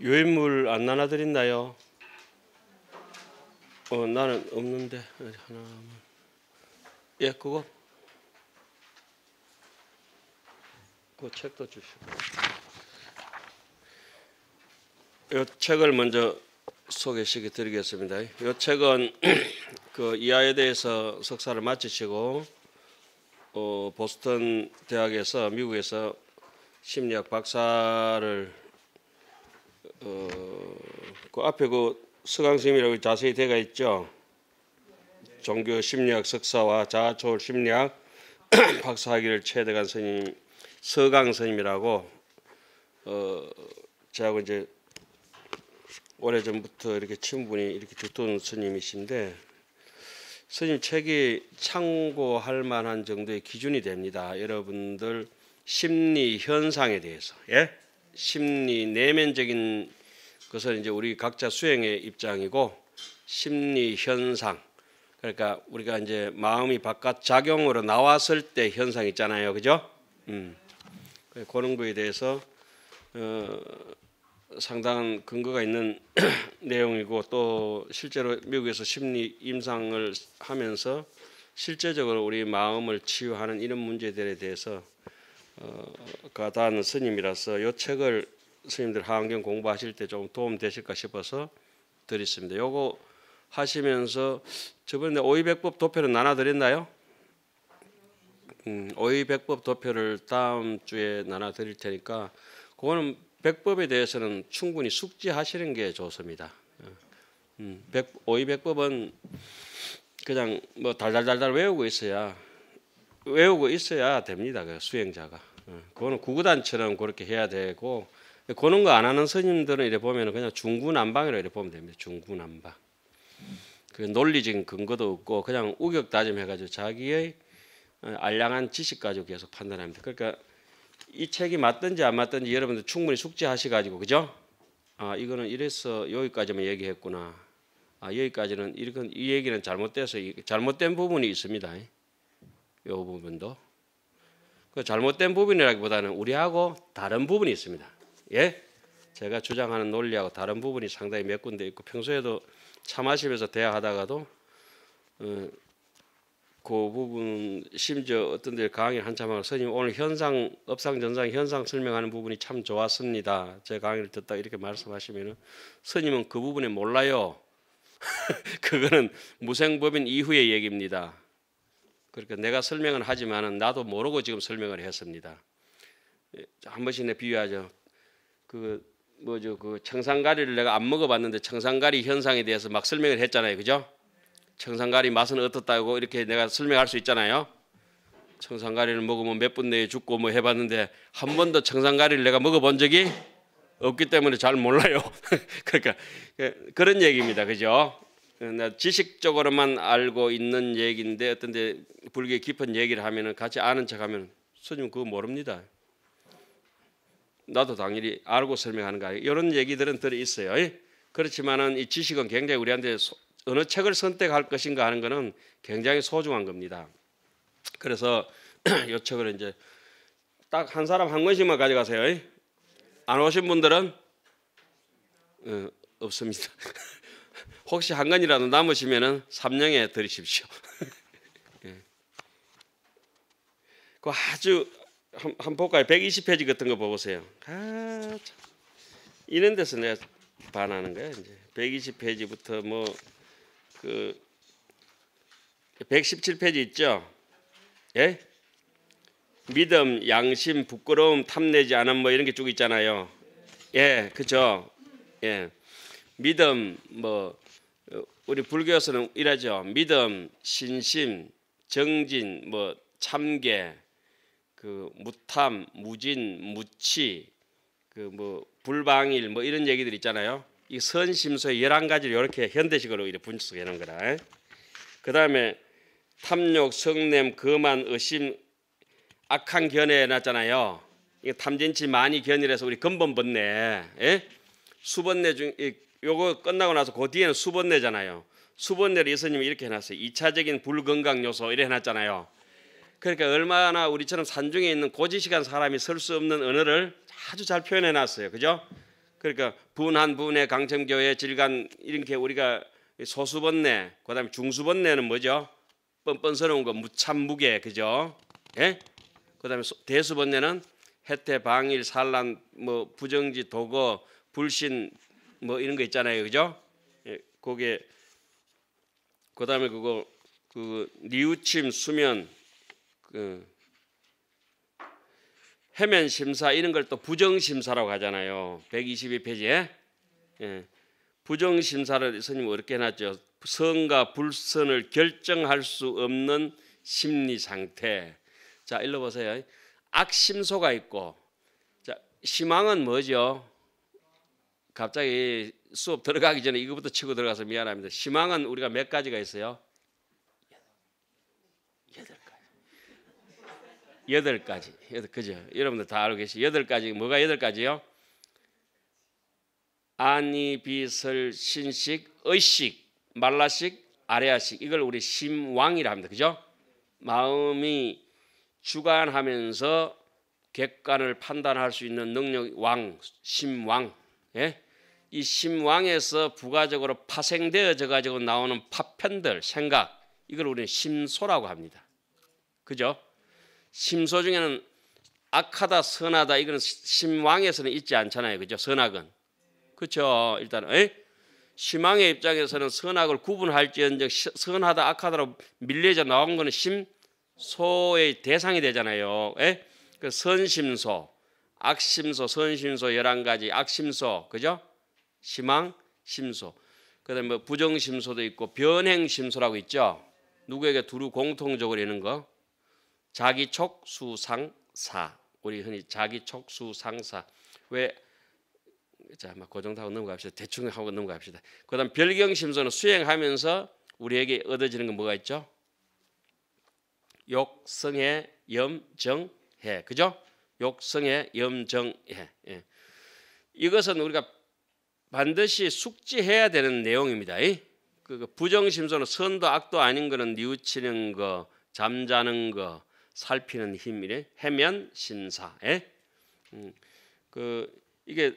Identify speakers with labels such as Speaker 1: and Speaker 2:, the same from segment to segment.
Speaker 1: 유인물 안 나눠드린다요? 어 나는 없는데 하나만 예 그거 그 책도 주시고 이 책을 먼저 소개시켜 드리겠습니다. 그 이 책은 그 이하에 대해서 석사를 마치시고 어, 보스턴 대학에서 미국에서 심리학 박사를 어, 그 앞에 그 서강 선생이라고 자세히 되어 있죠. 종교 심리학 석사와 자아초월 심리학 박사학위를 체득한 선임 서강 선임이라고 어, 저하 이제 오래 전부터 이렇게 친분이 이렇게 두터운 스님이신데 스님 책이 참고할 만한 정도의 기준이 됩니다. 여러분들 심리 현상에 대해서 예. 심리 내면적인 것은 이제 우리 각자 수행의 입장이고 심리 현상 그러니까 우리가 이제 마음이 바깥 작용으로 나왔을 때 현상 있잖아요, 그죠? 음. 그런 거에 대해서 어, 상당한 근거가 있는 내용이고 또 실제로 미국에서 심리 임상을 하면서 실제적으로 우리 마음을 치유하는 이런 문제들에 대해서 어, 어, 가다는 스님이라서 이 책을 스님들 하안경 공부하실 때 좀 도움 되실까 싶어서 드렸습니다. 요거 하시면서 저번에 오이백법 도표를 나눠드렸나요? 음, 오이백법 도표를 다음 주에 나눠드릴 테니까 그거는 백법에 대해서는 충분히 숙지하시는 게 좋습니다. 예. 음, 백, 오이백법은 그냥 뭐 달달달달 외우고 있어야 외우고 있어야 됩니다. 그 수행자가. 예, 그거는 구구단처럼 그렇게 해야 되고 그런 거 안 하는 스님들은 이래 보면 그냥 중구난방이라고 이래 보면 됩니다. 중구난방. 그 논리적인 근거도 없고 그냥 우격다짐해가지고 자기의 어, 알량한 지식 가지고 계속 판단합니다. 그러니까 이 책이 맞든지 안 맞든지 여러분들 충분히 숙지하셔가지고 그죠? 아 이거는 이래서 여기까지만 얘기했구나. 아 여기까지는 이건 렇이 얘기는 잘못돼서 잘못된 부분이 있습니다. 이 부분도. 그 잘못된 부분이라기보다는 우리하고 다른 부분이 있습니다. 예? 제가 주장하는 논리하고 다른 부분이 상당히 몇 군데 있고 평소에도 차 마시면서 대화하다가도 어, 그 부분 심지어 어떤 데 강의 한참 하고 선생님 오늘 현상 업상 전상 현상 설명하는 부분이 참 좋았습니다. 제 강의를 듣다 이렇게 말씀하시면은 선생님은 그 부분에 몰라요. 그거는 무생법인 이후의 얘기입니다. 그러니까 내가 설명을 하지만은 나도 모르고 지금 설명을 했습니다. 예, 한 번씩 내 비유하죠. 그 뭐죠 그 청산가리를 내가 안 먹어봤는데 청산가리 현상에 대해서 막 설명을 했잖아요, 그죠? 청산가리 맛은 어떻다고 이렇게 내가 설명할 수 있잖아요. 청산가리를 먹으면 몇 분 내에 죽고 뭐 해봤는데 한 번도 청산가리를 내가 먹어본 적이 없기 때문에 잘 몰라요. 그러니까 그, 그런 얘기입니다, 그죠? 지식적으로만 알고 있는 얘기인데 어떤데 불교의 깊은 얘기를 하면은 같이 아는 척하면 스님 그거 모릅니다. 나도 당연히 알고 설명하는 거예요. 이런 얘기들은 들어 있어요. 예? 그렇지만은 이 지식은 굉장히 우리한테 소, 어느 책을 선택할 것인가 하는 것은 굉장히 소중한 겁니다. 그래서 이 책을 이제 딱 한 사람 한 권씩만 가져가세요. 예? 안 오신 분들은 어, 없습니다. 혹시 한 건이라도 남으시면은 삼령에 드리십시오. 예. 그 아주 한, 한 볼까요? 120페이지 같은 거 보세요. 아, 참. 이런 데서 내가 반하는 거야 이제 120페이지부터 뭐그 117페이지 있죠? 예? 믿음, 양심, 부끄러움, 탐내지 않음 뭐 이런 게 쭉 있잖아요. 예, 그죠? 예. 믿음 뭐 우리 불교에서는 이라죠 믿음, 신심, 정진, 뭐 참계, 그 무탐, 무진, 무치, 그 뭐 불방일 뭐 이런 얘기들 있잖아요. 이 선심소의 열한 가지를 이렇게 현대식으로 이렇게 분석해 놓은 거라. 그다음에 탐욕, 성냄, 거만, 의심, 악한 견해 놨잖아요 이게 탐진치 많이 견이라서 우리 근본 번뇌, 예? 수번뇌 중 요거 끝나고 나서 그 뒤에는 수번내잖아요. 수번내를 예수님이 이렇게 해놨어요. 2차적인 불건강 요소 이래 해놨잖아요. 그러니까 얼마나 우리처럼 산중에 있는 고지식한 사람이 설 수 없는 언어를 아주 잘 표현해놨어요. 그죠? 그러니까 분한 분의 강점교회 질간 이렇게 우리가 소수번 내, 그다음에 중수번내는 뭐죠? 뻔뻔스러운 거 무참무게 그죠? 예? 그다음에 대수번내는 해태 방일 산란 뭐 부정지 도거 불신 뭐 이런 거 있잖아요, 그죠? 예, 그게 그다음에 그거 그 뉘우침, 수면, 그 해면 심사 이런 걸 또 부정 심사라고 하잖아요. 122페이지에 예. 부정 심사를 스님 어렵게 해놨죠. 선과 불선을 결정할 수 없는 심리 상태. 자, 일로 보세요. 악심소가 있고, 자, 희망은 뭐죠? 갑자기 수업 들어가기 전에 이거부터 치고 들어가서 미안합니다. 희망은 우리가 몇 가지가 있어요? 여덟 가지. 여덟 가지. 여덟 그죠? 여러분들 다 알고 계시. 여덟 가지. 뭐가 여덟 가지요? 안이 비설 신식 의식 말라식 아래아식 이걸 우리 심왕이라 합니다. 그죠? 마음이 주관하면서 객관을 판단할 수 있는 능력 왕 심왕 예? 이 심왕에서 부가적으로 파생되어져 가지고 나오는 파편들 생각 이걸 우리는 심소라고 합니다. 그죠? 심소 중에는 악하다 선하다 이거는 심왕에서는 있지 않잖아요. 그죠? 선악은. 그렇죠. 일단 에? 심왕의 입장에서는 선악을 구분할지언정 선하다 악하다로 밀려져 나온 거는 심소의 대상이 되잖아요. 에? 그 선심소, 악심소, 선심소 열한 가지 악심소. 그죠? 희망, 심소. 그다음에 뭐 부정 심소도 있고 변행 심소라고 있죠. 누구에게 두루 공통적으로 있는 거. 자기 촉수상사. 우리 흔히 자기 촉수상사. 왜 자, 막 고정하고 넘어갑시다. 대충 하고 넘어갑시다. 그다음 별경 심소는 수행하면서 우리에게 얻어지는 건 뭐가 있죠? 욕성의 염정해. 그죠? 욕성의 염정해. 예. 이것은 우리가 반드시 숙지해야 되는 내용입니다. 그부정심소는 그 선도 악도 아닌 거는 뉘우치는 거, 잠자는 거, 살피는 힘이래. 해면 신사. 예? 음, 그 이게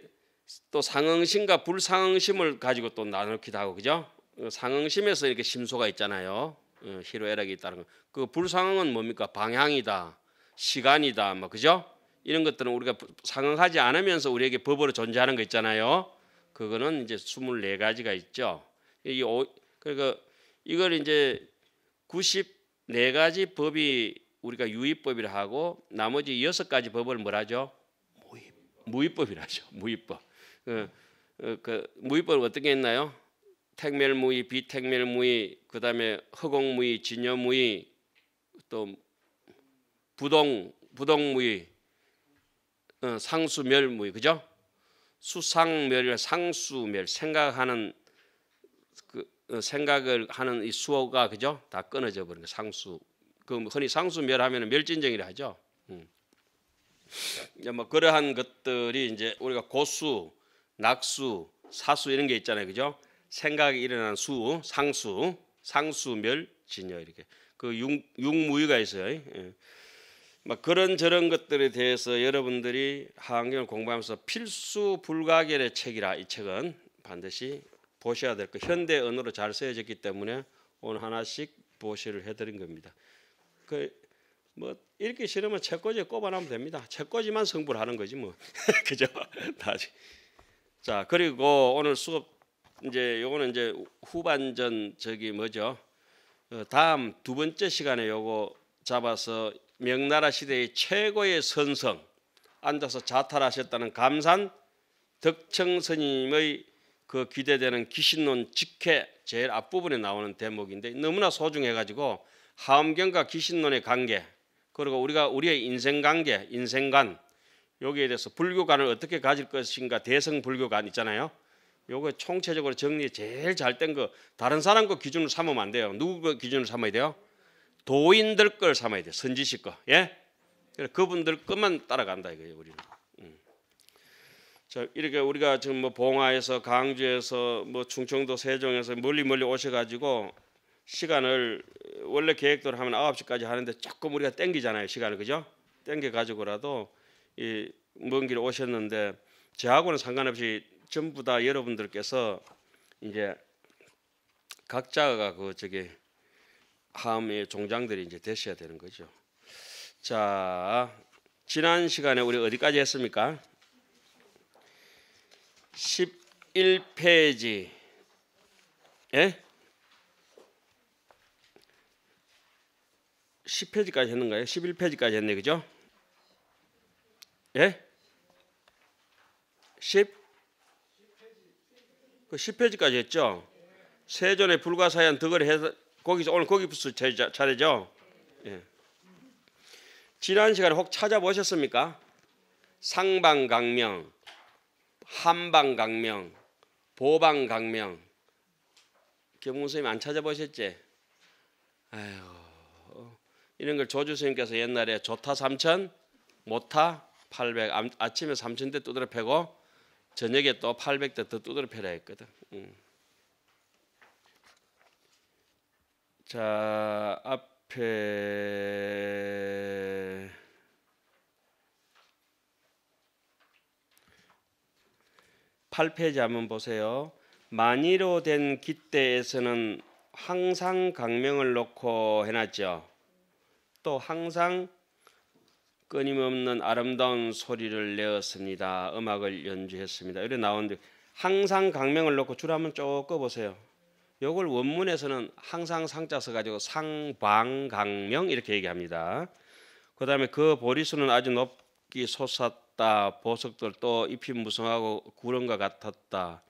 Speaker 1: 또 상응심과 불상응심을 가지고 또 나누기도 하고 그죠? 그 상응심에서 이렇게 심소가 있잖아요. 어, 희로애락이 있다는 거. 그 불상응은 뭡니까? 방향이다, 시간이다, 뭐 그죠? 이런 것들은 우리가 상응하지 않으면서 우리에게 법으로 존재하는 거 있잖아요. 그거는 이제 24가지가 있죠. 이 그러니까 이걸 이제 94가지 법이 우리가 유의법이라 하고 나머지 여 가지 법을 뭐라죠? 무의 무의법이라죠. 무의법. 어, 어, 그, 그 무의법 어떻게 했나요? 택멸무의, 비택멸무의, 그다음에 허공무의, 진여무의, 또 부동 부동무의, 어, 상수멸무의, 그죠? 수상멸, 상수멸 생각하는 그 어, 생각을 하는 이 수호가 그죠? 다 끊어져 버린 상수. 그 흔히 상수멸 하면 멸진정이라 하죠. 음. 이제 뭐 그러한 것들이 이제 우리가 고수, 낙수, 사수 이런 게 있잖아요, 그죠? 생각이 일어난 수, 상수, 상수멸, 진여 이렇게 그 육, 육무위가 있어요. 예. 막 그런 저런 것들에 대해서 여러분들이 하안경을 공부하면서 필수 불가결의 책이라 이 책은 반드시 보셔야 될 거. 현대 언어로 잘 쓰여졌기 때문에 오늘 하나씩 보시를 해드린 겁니다. 그 뭐 읽기 싫으면 책꽂이에 꼽아놓으면 됩니다. 책꽂이만 성불하는 거지 뭐 그죠? 다시 자 그리고 오늘 수업 이제 요거는 이제 후반전 저기 뭐죠? 어, 다음 두 번째 시간에 요거 잡아서 명나라 시대의 최고의 선성 앉아서 자탈하셨다는 감산 덕청 선님의그 기대되는 기신론 직회 제일 앞부분에 나오는 대목인데 너무나 소중해가지고 하엄경과 기신론의 관계 그리고 우리가 우리의 인생 관계 인생관 여기에 대해서 불교관을 어떻게 가질 것인가 대성 불교관 있잖아요. 요거 총체적으로 정리 제일 잘 된 거 다른 사람 거 기준으로 삼으면 안 돼요. 누구 기준으로 삼아야 돼요? 도인들 걸 삼아야 돼. 선지식 거. 예? 그분들 것만 따라간다 이거예요, 우리는. 음. 자, 이렇게 우리가 지금 뭐 봉화에서 강주에서 뭐 충청도 세종에서 멀리 멀리 오셔 가지고 시간을 원래 계획대로 하면 9시까지 하는데 조금 우리가 땡기잖아요, 시간을. 그죠? 땡겨 가지고라도 이 먼길에 오셨는데 저하고는 상관없이 전부 다 여러분들께서 이제 각자가 그 저기 함의 종장들이 이제 되셔야 되는 거죠. 자, 지난 시간에 우리 어디까지 했습니까? 11페이지. 예? 10페이지까지 했는가요? 11페이지까지 했네. 그죠? 예? 10? 그 10페이지까지 했죠? 세존의 불가사의한 덕을 해서 거기서 오늘 거기부스 차례죠. 예. 지난 시간에 혹 찾아보셨습니까? 상방강명, 한방강명, 보방강명. 경문 선생님 안 찾아보셨지? 아유, 이런 걸 조주 선생님께서 옛날에 좋다 삼천, 못타 800, 아, 아침에 삼천 대 두드려 패고 저녁에 또 800대 더 두드려 패라 했거든. 음. 자 앞에 8페이지 한번 보세요. 만이로 된 깃대에서는 항상 강명을 놓고 해놨죠. 또 항상 끊임없는 아름다운 소리를 내었습니다. 음악을 연주했습니다. 이래 나오는데 항상 강명을 놓고 줄 한번 쭉 꺼보세요. 요걸 원문에서는 항상 상자 써 가지고 상방강명 이렇게 얘기합니다. 그다음에 그 보리수는 아주 높기 솟았다. 보석들도 잎이 무성하고 구름과 같았다.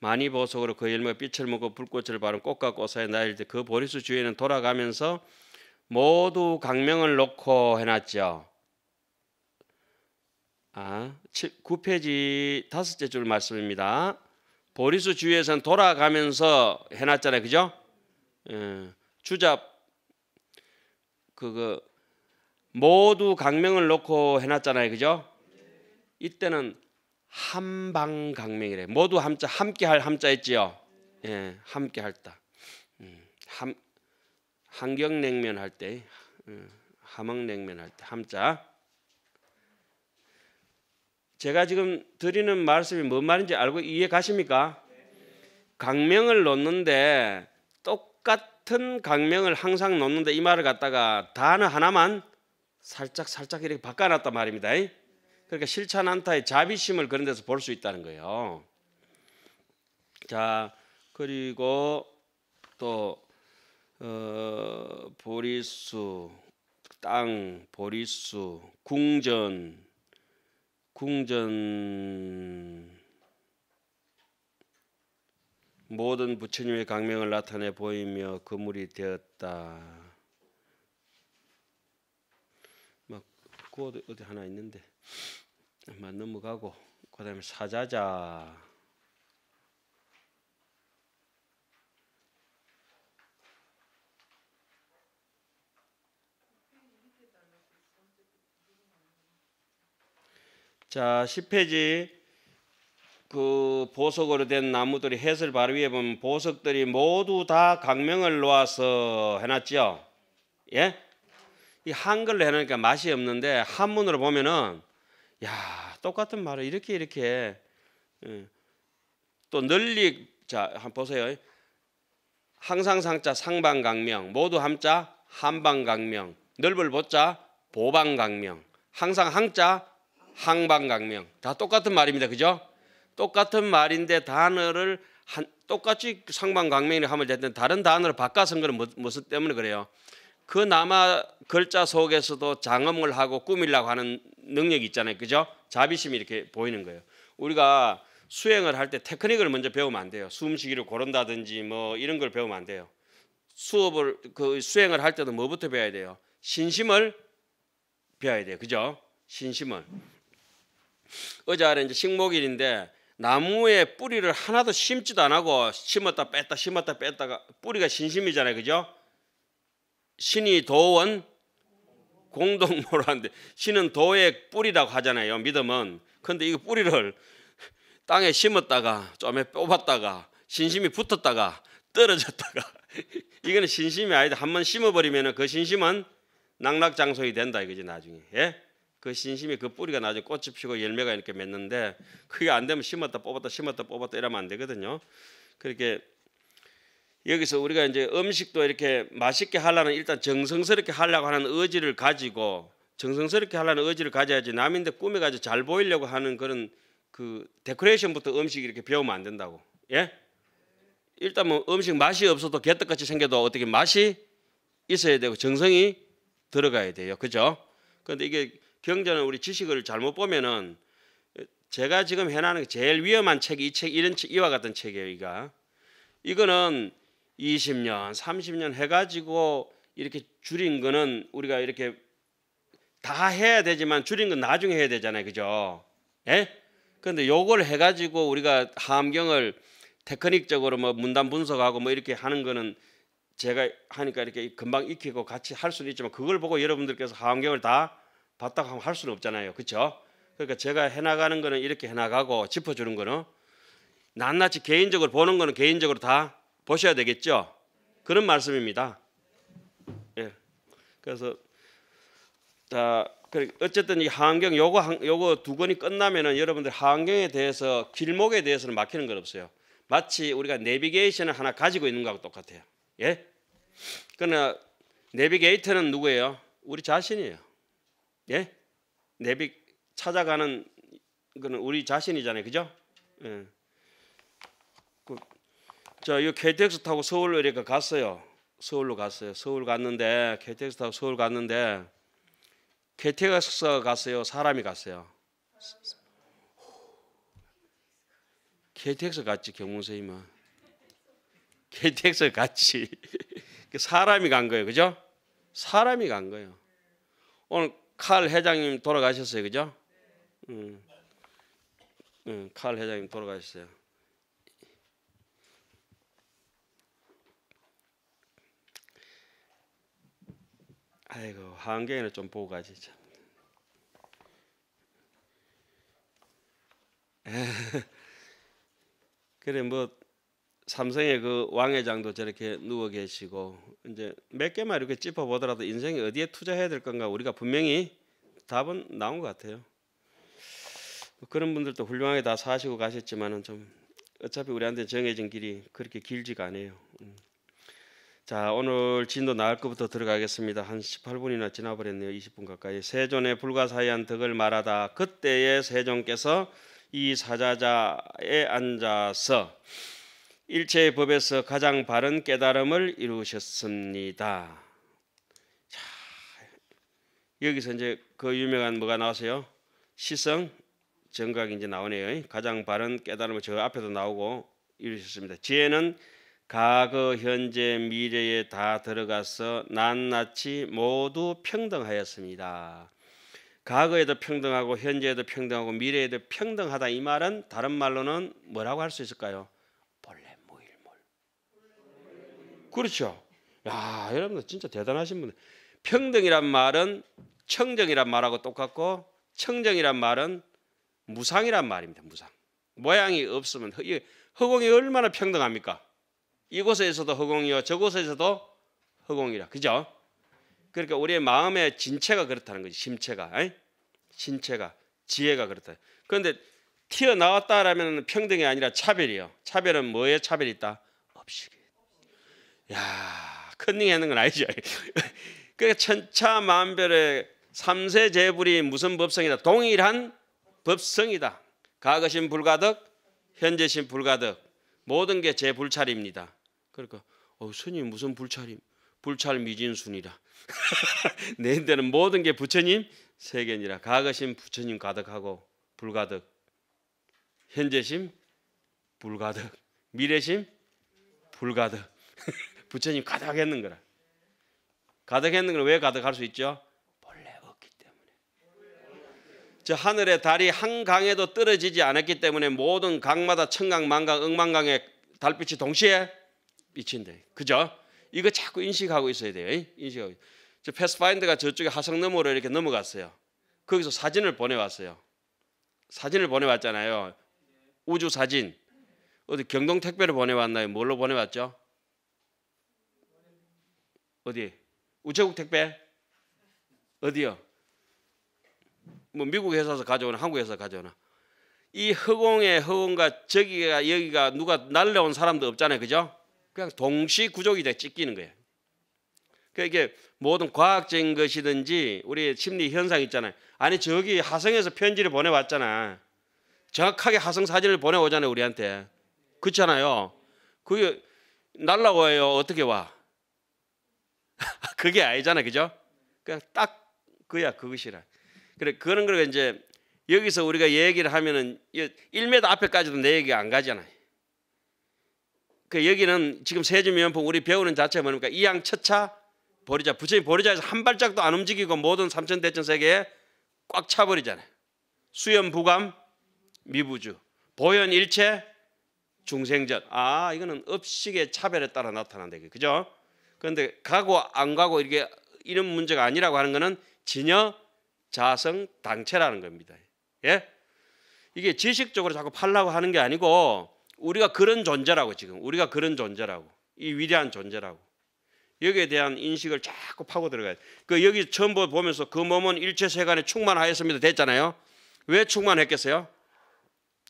Speaker 1: 많이 보석으로 그열매 빛을 먹고 불꽃을 바른 꽃과 꽃사이 나일 때그 보리수 주위에는 돌아가면서 모두 강명을 놓고 해놨죠. 아, 9페이지 다섯째 줄 말씀입니다. 보리수 주위에서는 돌아가면서 해놨잖아요, 그죠? 예. 주잡 그거 모두 강명을 놓고 해놨잖아요, 그죠? 이때는 한방 강명이래. 모두 함자 함께 할 함자 있지요. 예, 함께 음, 할 때. 음, 함 한경냉면 할 때, 함흥냉면 할때 함자. 제가 지금 드리는 말씀이 뭔 말인지 알고 이해 가십니까? 강명을 놓는데 똑같은 강명을 항상 놓는데 이 말을 갖다가 단어 하나만 살짝 살짝 이렇게 바꿔놨단 말입니다. 그러니까 실천한타의 자비심을 그런 데서 볼 수 있다는 거예요. 자 그리고 또 어, 보리수 땅 보리수 궁전 궁전 모든 부처님의 강명을 나타내 보이며 그물이 되었다. 막그 어디 하나 있는데 막 넘어가고 그다음에 사자자 자, 10페이지 그 보석으로 된 나무들이 해설 바로 위에 보면 보석들이 모두 다강명을 놓아서 해놨지요. 예? 이 한글로 해놓으니까 맛이 없는데 한문으로 보면은 야 똑같은 말을 이렇게 이렇게 예. 또 널리 자 한번 보세요. 항상 상자 상방강명 모두 함자 한방강명 넓을 보자 보방강명 항상 항자 항방강명 다 똑같은 말입니다. 그죠? 똑같은 말인데 단어를 한, 똑같이 상방강명이 라 하면 됐는데 다른 단어를 바꿔선 거는 뭐, 무슨 때문에 그래요? 그 남아 글자 속에서도 장엄을 하고 꾸밀라고 하는 능력이 있잖아요. 그죠? 자비심이 이렇게 보이는 거예요. 우리가 수행을 할 때 테크닉을 먼저 배우면 안 돼요. 숨쉬기를 고른다든지 뭐 이런 걸 배우면 안 돼요. 수업을 그 수행을 할 때도 뭐부터 배워야 돼요? 신심을 배워야 돼요. 그죠? 신심을. 어제 아래 이제 식목일인데 나무에 뿌리를 하나도 심지도 안 하고 심었다 뺐다 심었다 뺐다가 뿌리가 신심이잖아요, 그죠? 신이 도원 공동모라는데 신은 도의 뿌리라고 하잖아요, 믿음은. 근데 이 뿌리를 땅에 심었다가 좀에 뽑았다가 신심이 붙었다가 떨어졌다가 이거는 신심이 아니다. 한 번 심어버리면 은그 신심은 낙락장소이 된다 이거지 나중에. 예? 그 신심이 그 뿌리가 나중에 꽃이 피고 열매가 이렇게 맺는데 그게 안 되면 심었다 뽑았다 심었다 뽑았다 이러면 안 되거든요. 그렇게 여기서 우리가 이제 음식도 이렇게 맛있게 하려는 일단 정성스럽게 하려고 하는 의지를 가지고 정성스럽게 하려는 의지를 가져야지 남인데 꿈에 가지고 잘 보이려고 하는 그런 그 데코레이션부터 음식 이렇게 배우면 안 된다고. 예? 일단 뭐 음식 맛이 없어도 개떡같이 생겨도 어떻게 맛이 있어야 되고 정성이 들어가야 돼요. 그죠? 그런데 이게 경제는 우리 지식을 잘못 보면은 제가 지금 해나는 제일 위험한 책이 이 책 이런 책 이와 같은 책이에요. 이가 이거는 20년, 30년 해가지고 이렇게 줄인 거는 우리가 이렇게 다 해야 되지만 줄인 건 나중에 해야 되잖아요, 그죠? 예? 근데 요걸 해가지고 우리가 함경을 테크닉적으로 뭐 문단 분석하고 뭐 이렇게 하는 거는 제가 하니까 이렇게 금방 익히고 같이 할 수는 있지만 그걸 보고 여러분들께서 하원경을 다 봤다고 하면 할 수는 없잖아요. 그렇죠? 그러니까 제가 해나가는 거는 이렇게 해나가고 짚어주는 거는 낱낱이 개인적으로 보는 거는 개인적으로 다 보셔야 되겠죠. 그런 말씀입니다. 예. 그래서 자 어쨌든 이환경 요거 요거 두 권이 끝나면은 여러분들 환경에 대해서 길목에 대해서는 막히는 건 없어요. 마치 우리가 내비게이션을 하나 가지고 있는 거하고 똑같아요. 예? 그러나 내비게이터는 누구예요? 우리 자신이에요. 예? 내비 찾아가는 그는 우리 자신이잖아요. 그죠? 예. 그, 저이 KTX 타고 서울로 이렇게 갔어요. 서울로 갔어요. 서울 갔는데 KTX 타고 서울 갔는데 KTX가 갔어요. 사람이 갔어요. KTX 갔지 경문세이마. KTX 갔지. 그 사람이 간 거예요. 그죠? 사람이 간 거예요. 오늘 칼 회장님 돌아가셨어요, 그죠? 음, 음, 칼 회장님 돌아가셨어요. 아이고 환경에좀 보고 가지 참. 그래 뭐 삼성의 그 왕회장도 저렇게 누워 계시고 이제 몇 개만 이렇게 짚어 보더라도 인생이 어디에 투자해야 될 건가 우리가 분명히 답은 나온 것 같아요. 뭐 그런 분들도 훌륭하게 다 사시고 가셨지만은 좀 어차피 우리한테 정해진 길이 그렇게 길지가 않아요. 음. 자 오늘 진도 나을 것부터 들어가겠습니다. 한 18분이나 지나버렸네요. 20분 가까이. 세존의 불가사의한 덕을 말하다. 그때에 세존께서 이 사자자에 앉아서 일체의 법에서 가장 바른 깨달음을 이루셨습니다. 자, 여기서 이제 그 유명한 뭐가 나왔어요? 시성 정각이 이제 나오네요. 가장 바른 깨달음을 저 앞에도 나오고 이루셨습니다. 지혜는 과거, 현재, 미래에 다 들어가서 낱낱이 모두 평등하였습니다. 과거에도 평등하고 현재에도 평등하고 미래에도 평등하다 이 말은 다른 말로는 뭐라고 할 수 있을까요? 그렇죠. 야, 여러분들 진짜 대단하신 분들. 평등이란 말은 청정이란 말하고 똑같고 청정이란 말은 무상이란 말입니다. 무상. 모양이 없으면 허공이 얼마나 평등합니까? 이곳에서도 허공이요 저곳에서도 허공이라. 그죠? 그러니까 우리의 마음의 진체가 그렇다는 거지. 심체가. 아니? 신체가 지혜가 그렇다. 그런데 튀어나왔다라면 평등이 아니라 차별이요. 차별은 뭐에 차별이 있다? 없이. 야, 컨닝하는 건 아니죠. 그러니까 천차만별의 삼세 제불이 무슨 법성이다? 동일한 법성이다. 가거신 불가득, 현재신 불가득. 모든 게 제 불찰입니다. 그러니까 어, 스님 무슨 불찰임? 불찰 미진순이라. 내인데는 모든 게 부처님 세계이라 가거신 부처님 가득하고 불가득. 현재심 불가득. 미래심 불가득. 부처님 가득했는 거라. 가득했는 걸왜 가득할 수 있죠? 본래 없기 때문에. 저 하늘의 달이 한 강에도 떨어지지 않았기 때문에 모든 강마다 청강, 만강, 억만강에 달빛이 동시에 비친다. 그죠? 이거 자꾸 인식하고 있어야 돼요. 인식하고. 저 패스파인더가 저쪽에 하성 너머로 이렇게 넘어갔어요. 거기서 사진을 보내왔어요. 사진을 보내왔잖아요. 우주 사진. 어디 경동 택배를 보내왔나요? 뭘로 보내왔죠? 어디? 우체국 택배? 어디요? 뭐 미국 에서 가져오나 한국 에서 가져오나 이 허공에 허공과 저기가 여기가 누가 날려온 사람도 없잖아요 그죠? 그냥 동시 구조기 돼 찢기는 거예요 그러니까 게 모든 과학적인 것이든지 우리 심리 현상 있잖아요 아니 저기 하성에서 편지를 보내왔잖아 정확하게 하성 사진을 보내오잖아요 우리한테 그렇잖아요 그게 날라와요 어떻게 와? 그게 아니잖아, 그죠? 그냥 딱 그야 그것이라. 그래 그런 걸 이제 여기서 우리가 얘기를 하면은 1m 앞에까지도 내 얘기가 안 가잖아요. 그 여기는 지금 세주면포 우리 배우는 자체가 뭡니까? 그러니까 이양 첫차 버리자. 부처님 버리자에서 한 발짝도 안 움직이고 모든 삼천 대천 세계에 꽉 차버리잖아요. 수연 부감 미부주 보현 일체 중생전. 아 이거는 업식의 차별에 따라 나타난다. 그죠? 그런데 가고 안 가고 이게 이런 문제가 아니라고 하는 것은 진여 자성 당체라는 겁니다. 예? 이게 지식적으로 자꾸 팔라고 하는 게 아니고 우리가 그런 존재라고 지금 우리가 그런 존재라고 이 위대한 존재라고 여기에 대한 인식을 자꾸 파고 들어가요. 그 여기 처음 보면서 그 몸은 일체 세간에 충만하였습니다. 됐잖아요. 왜 충만했겠어요?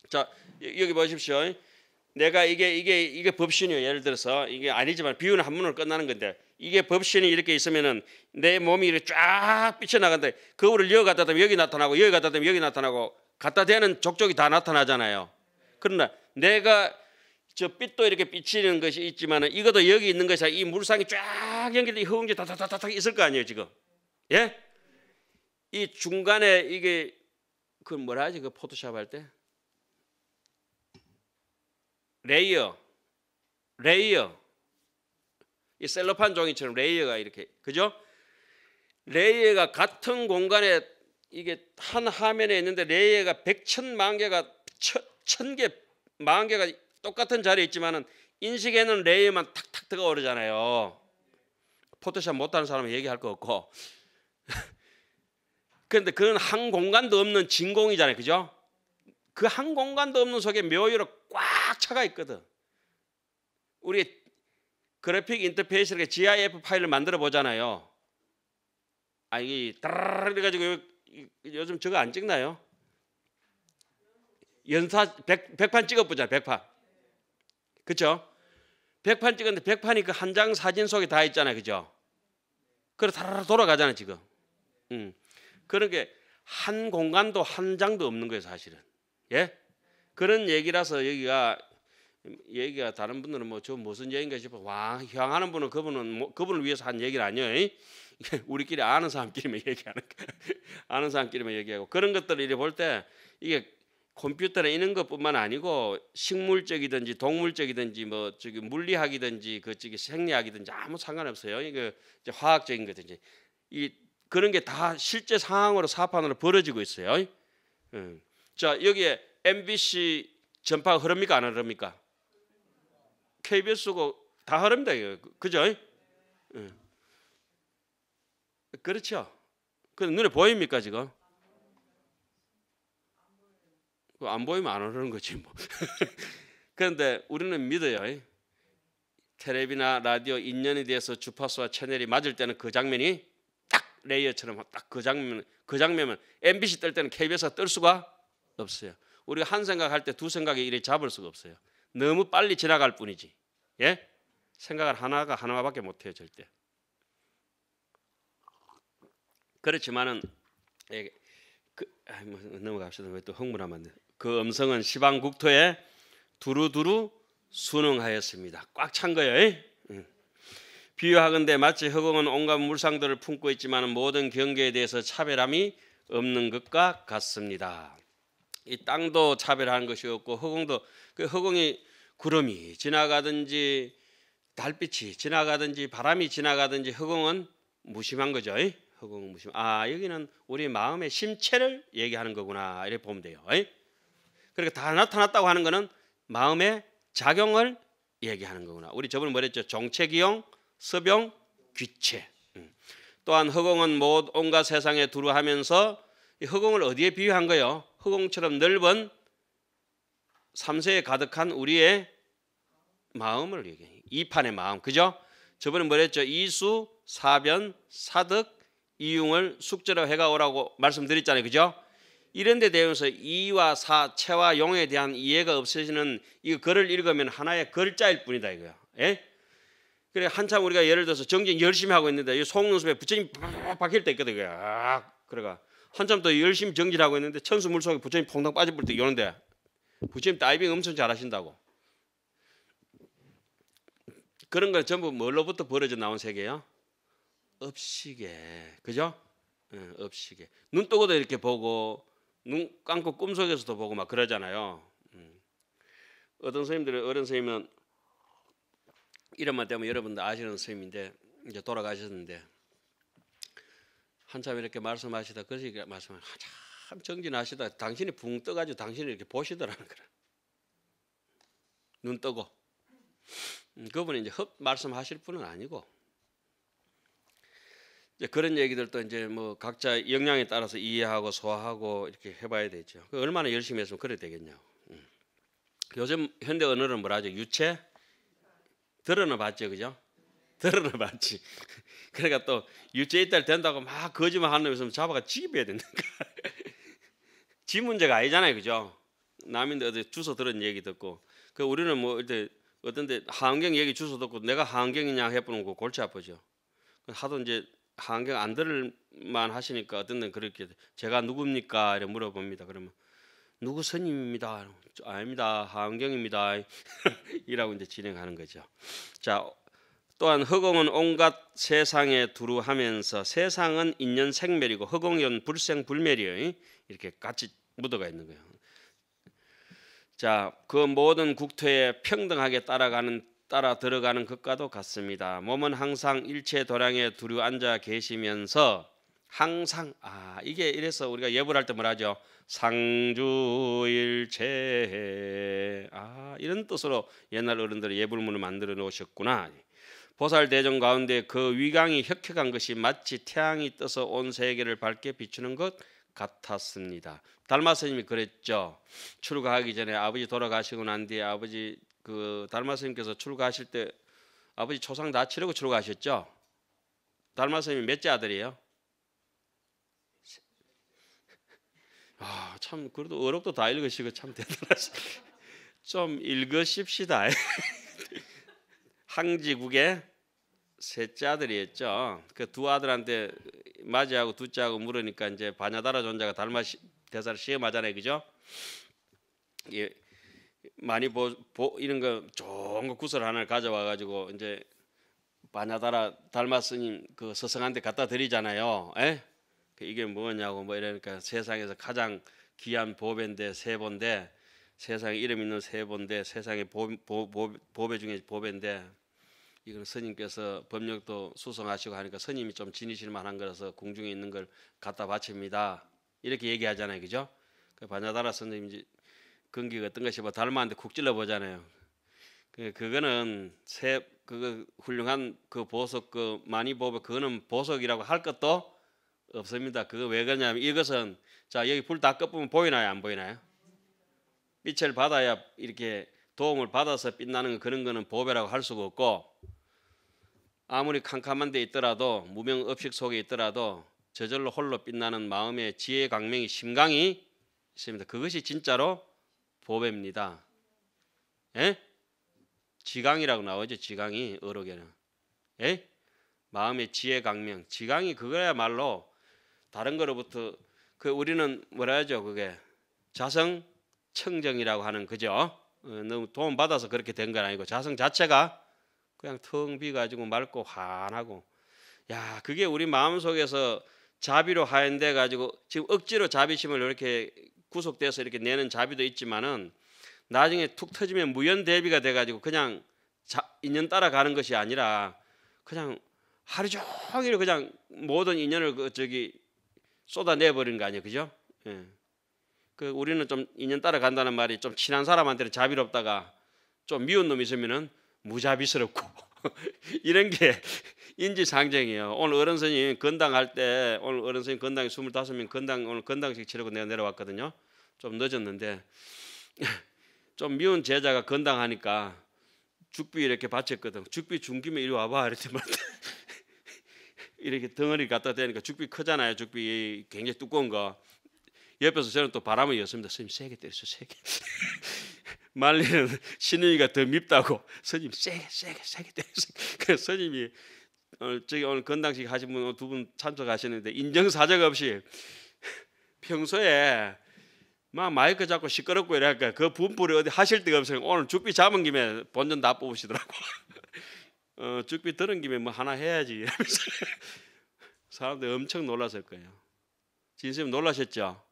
Speaker 1: 자 여기 보십시오. 내가 이게 이게 이게 법신이에요. 예를 들어서 이게 아니지만 비유는 한문으로 끝나는 건데 이게 법신이 이렇게 있으면은 내 몸이 이렇게 쫙삐쳐나간그거를 여기 갖다 대면 여기 나타나고 여기 갖다 대면 여기 나타나고 갖다 대는 족족이 다 나타나잖아요. 그러나 내가 저 빛도 이렇게 비치는 것이 있지만 은 이것도 여기 있는 것이 야이 물상이 쫙 연결돼 허공지 다다다 다 다 있을 거 아니에요 지금 예? 이 중간에 이게 그 뭐라 하지 그 포토샵 할때 레이어, 레이어. 이 셀로판 종이처럼 레이어가 이렇게 그죠? 레이어가 같은 공간에 이게 한 화면에 있는데 레이어가 백천만 개가 천 개, 만 개가 똑같은 자리에 있지만은 인식에는 레이어만 탁탁 들어 오르잖아요. 포토샵 못하는 사람은 얘기할 거 없고. 그런데 그런 한 공간도 없는 진공이잖아요, 그죠? 그한 공간도 없는 속에 묘유로 꽉 차가 있거든. 우리 그래픽 인터페이스 이 GIF 파일을 만들어 보잖아요. 아 이게 따르르 가지고 요즘 저거 안 찍나요? 연사 백, 백판 찍어보자 백판. 그렇죠? 백판 찍었는데 백판이 그 한 장 사진 속에 다 있잖아요, 그죠? 그래 다라라 돌아가잖아 지금. 음. 그런 게 한 공간도 한 장도 없는 거예요 사실은. 예? 그런 얘기라서 여기가 얘기가 다른 분들은 뭐 저 무슨 얘기인가 싶어 와 향하는 분은 그분은 뭐, 그분을 위해서 한얘기를 아니에요. 우리끼리 아는 사람끼리만 얘기하는 아는 사람끼리만 얘기하고 그런 것들을 이래 볼때 이게 컴퓨터나 이런 것뿐만 아니고 식물적이든지 동물적이든지 뭐 저기 물리학이든지 그 저기 생리학이든지 아무 상관없어요. 이거 이제 화학적인 거든지 이 그런 게 다 실제 상황으로 사판으로 벌어지고 있어요. 음. 자 여기에 MBC 전파가 흐릅니까 안 흐릅니까? KBS고 다 흐릅니다. 그, 그죠? 네. 그렇죠. 그 눈에 보입니까 지금? 그 안 보이면 안 흐르는 거지 뭐. 그런데 우리는 믿어요. 텔레비나 라디오 인연에 대해서 주파수와 채널이 맞을 때는 그 장면이 딱 레이어처럼 딱 그 장면 그 장면은 MBC 뜰 때는 KBS가 뜰 수가 없어요. 우리가 한 생각할 때 두 생각에 이래 잡을 수가 없어요. 너무 빨리 지나갈 뿐이지. 예? 생각을 하나가 하나밖에 못 해요, 절대. 그렇지만은 예, 그, 아이, 뭐, 넘어갑시다. 왜또 흥분하면 돼. 그 음성은 시방 국토에 두루두루 순응하였습니다. 꽉 찬 거예요. 응. 비유하건대 마치 허공은 온갖 물상들을 품고 있지만 모든 경계에 대해서 차별함이 없는 것과 같습니다. 이 땅도 차별하는 것이 없고 허공도 그 허공이 구름이 지나가든지 달빛이 지나가든지 바람이 지나가든지 허공은 무심한 거죠. 허공은 무심. 아 여기는 우리 마음의 심체를 얘기하는 거구나 이렇게 보면 돼요. 그러니까 다 나타났다고 하는 거는 마음의 작용을 얘기하는 거구나. 우리 저번에 말했죠. 정체기용 섭용, 귀체. 음. 또한 허공은 모 온갖 세상에 두루하면서 허공을 어디에 비유한 거요? 허공처럼 넓은 삼세에 가득한 우리의 마음을 얘기해. 이판의 마음. 그죠? 저번에 뭐랬죠? 이수, 사변, 사득, 이용을 숙제로 해가 오라고 말씀드렸잖아요. 그죠? 이런 데 대해서 이와 사, 체와 용에 대한 이해가 없어지는 이 글을 읽으면 하나의 글자일 뿐이다 이거야. 예? 그래 한참 우리가 예를 들어서 정진 열심히 하고 있는데 이 속눈썹에 부처님 박힐 때 있거든. 아, 그래가 한참 더 열심히 정지하고 있는데 천수 물속에 부처님 퐁당 빠져버릴 때 이러는데 부처님 다이빙 엄청 잘하신다고. 그런 건 전부 뭘로부터 벌어져 나온 세계요? 업시계. 그죠? 응, 예, 업시계. 눈 뜨고도 이렇게 보고 눈 감고 꿈속에서도 보고 막 그러잖아요. 음. 어떤 선생님들은 어른 선생님은 이름만 되면 여러분도 아시는 선생님인데 이제 돌아가셨는데 한참 이렇게 말씀하시다 그러시게 말씀하 아, 참 정진하시다 당신이 붕 떠가지고 당신을 이렇게 보시더라는 거라 눈 뜨고 음, 그분이 이제 흙 말씀하실 분은 아니고 이제 그런 얘기들도 이제 뭐 각자 역량에 따라서 이해하고 소화하고 이렇게 해봐야 되죠. 그 얼마나 열심히 했으면 그래 되겠냐. 음. 요즘 현대 언어는 뭐라 하죠? 유체? 들어는 봤죠, 그죠? 들어는 봤지. 그러니까 또 유죄 있다 된다고 막 거짓말 하는 놈 있으면 잡아가 집어야 된다니까. 지 문제가 아니잖아요, 그죠? 남인데 어디 주소 들은 얘기 듣고 그 우리는 뭐 이때 어떤데 한경 얘기 주소 듣고 내가 한경이냐 해보는 거 골치 아프죠. 그 하도 이제 한경 안 들을만 하시니까 어떤 데 그렇게 제가 누굽니까 이래 물어봅니다. 그러면 누구 선임입니다 아닙니다. 한경입니다. 이라고 이제 진행하는 거죠. 자, 또한 허공은 온갖 세상에 두루하면서 세상은 인연 생멸이고 허공은 불생불멸이에요. 이렇게 같이 묻어가 있는 거예요. 자, 그 모든 국토에 평등하게 따라가는 따라 들어가는 것과도 같습니다. 몸은 항상 일체 도량에 두루 앉아 계시면서 항상 아 이게 이래서 우리가 예불할 때 뭐라죠? 상주일체 아 이런 뜻으로 옛날 어른들이 예불문을 만들어 놓으셨구나. 보살대전 가운데 그 위강이 혁혁한 것이 마치 태양이 떠서 온 세계를 밝게 비추는 것 같았습니다. 달마스님이 그랬죠. 출가하기 전에 아버지 돌아가시고 난 뒤에 아버지 그 달마스님께서 출가하실 때 아버지 초상 다 치르고 출가하셨죠. 달마스님이 몇째 아들이에요? 아, 참 그래도 어록도 다 읽으시고 참 대단하시. 좀 읽으십시다. 항지국의 셋째 아들이었죠. 그 두 아들한테 맞이하고 둘째하고 물으니까 이제 반야다라존재가 달마 대사를 시험하잖아요, 그죠? 예, 많이 보, 보 이런 거 좋은 거 구슬 하나를 가져와 가지고 이제 반야다라 달마 스님 그 서성한테 갖다 드리잖아요. 에? 예? 그 이게 뭐냐고 뭐 이러니까 세상에서 가장 귀한 보배인데 세본데 세상에 이름 있는 세본데 세상에 보, 보, 보, 보배 중에 보배인데 이걸 스님께서 법력도 수성하시고 하니까 스님이 좀 지니실 만한 거라서 궁중에 있는 걸 갖다 바칩니다. 이렇게 얘기하잖아요. 그죠? 그 바냐다라 선생님이 근기가 어떤 것이 뭐 닮았는데 쿡 찔러 보잖아요. 그 그거는 새 그거 훌륭한 그 보석 그 많이 보면 그거는 보석이라고 할 것도 없습니다. 그거 왜 그러냐면 이것은 자 여기 불 다 끄면 보이나요 안 보이나요? 빛을 받아야 이렇게 도움을 받아서 빛나는 그런 거는 보배라고 할 수가 없고 아무리 캄캄한 데 있더라도 무명 업식 속에 있더라도 저절로 홀로 빛나는 마음의 지혜 강명이 심강이 있습니다. 그것이 진짜로 보배입니다. 예? 지강이라고 나오죠. 지강이 어록에는. 예? 마음의 지혜 강명. 지강이 그거야말로 다른 거로부터 그 우리는 뭐라 하죠? 그게 자성 청정이라고 하는 그죠? 어, 너무 도움 받아서 그렇게 된 건 아니고 자성 자체가 그냥 텅 비가지고 맑고 환하고 야 그게 우리 마음 속에서 자비로 하인돼 가지고 지금 억지로 자비심을 이렇게 구속돼서 이렇게 내는 자비도 있지만은 나중에 툭 터지면 무연 대비가 돼 가지고 그냥 자, 인연 따라가는 것이 아니라 그냥 하루 종일 그냥 모든 인연을 그 저기 쏟아내 버린 거 아니에요, 그죠? 예. 그 우리는 좀 인연 따라간다는 말이 좀 친한 사람한테는 자비롭다가 좀 미운 놈이 있으면은 무자비스럽고 이런 게 인지상정이에요. 오늘 어른선생님 건당할 때 오늘 어른선생님 건당이 25명 건당 오늘 건당식 치르고 내가 내려왔거든요. 좀 늦었는데 좀 미운 제자가 건당하니까 죽비 이렇게 바쳤거든. 죽비 중기면 이리 와봐 이랬더만 이렇게 덩어리 갖다 대니까 죽비 크잖아요. 죽비 굉장히 두꺼운 거. 옆에서 저는 또 바람을 이었습니다. 스님 세게 때리세 세게. 말리는 신우이가더 밉다고 스님 세게 세게 세게 때리세요. 그래서 스님이 오늘 저기 오늘 건당식 하신 분두분 참석하시는데 인정사정 없이 평소에 막 마이크 잡고 시끄럽고 이러니까 그 분풀이 어디 하실 데가 없어요. 오늘 죽비 잡은 김에 본전 다 뽑으시더라고. 어, 죽비 들은 김에 뭐 하나 해야지. 이러면서 사람들 엄청 놀랐을 거예요. 진수님 놀라셨죠?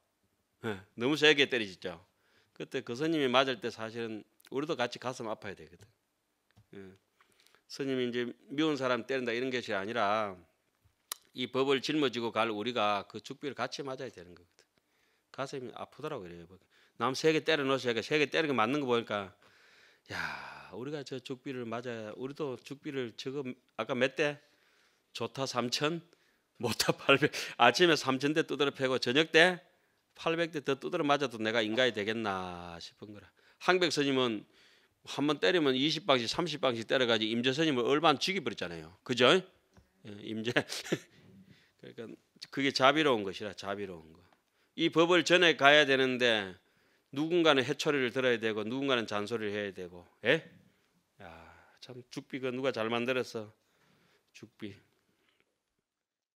Speaker 1: 네. 너무 세게 때리셨죠. 그때 그 스님이 맞을 때 사실은 우리도 같이 가슴 아파야 되거든. 네. 스님이 이제 미운 사람 때린다 이런 것이 아니라 이 법을 짊어지고 갈 우리가 그 죽비를 같이 맞아야 되는 거거든. 가슴이 아프더라고 그래요남 세게 때려놓으서 제가 그 세게 때리는 게 맞는 거 보니까 야 우리가 저 죽비를 맞아야 우리도 죽비를 지금 아까 몇 대? 좋다 삼천 못다 800. 아침에 삼천대 두드려 패고 저녁 때 800대 더 두드려 맞아도 내가 인간이 되겠나 싶은 거라. 항백 스님은 한번 때리면 20방씩 30방씩 때려가지고 임재 스님을 얼반 죽이버렸잖아요 그죠? 예, 임재. 그러니까 그게 자비로운 것이라 자비로운 거. 이 법을 전에 가야 되는데 누군가는 해초리를 들어야 되고 누군가는 잔소리를 해야 되고. 예? 야, 참 죽비가 누가 잘 만들었어. 죽비.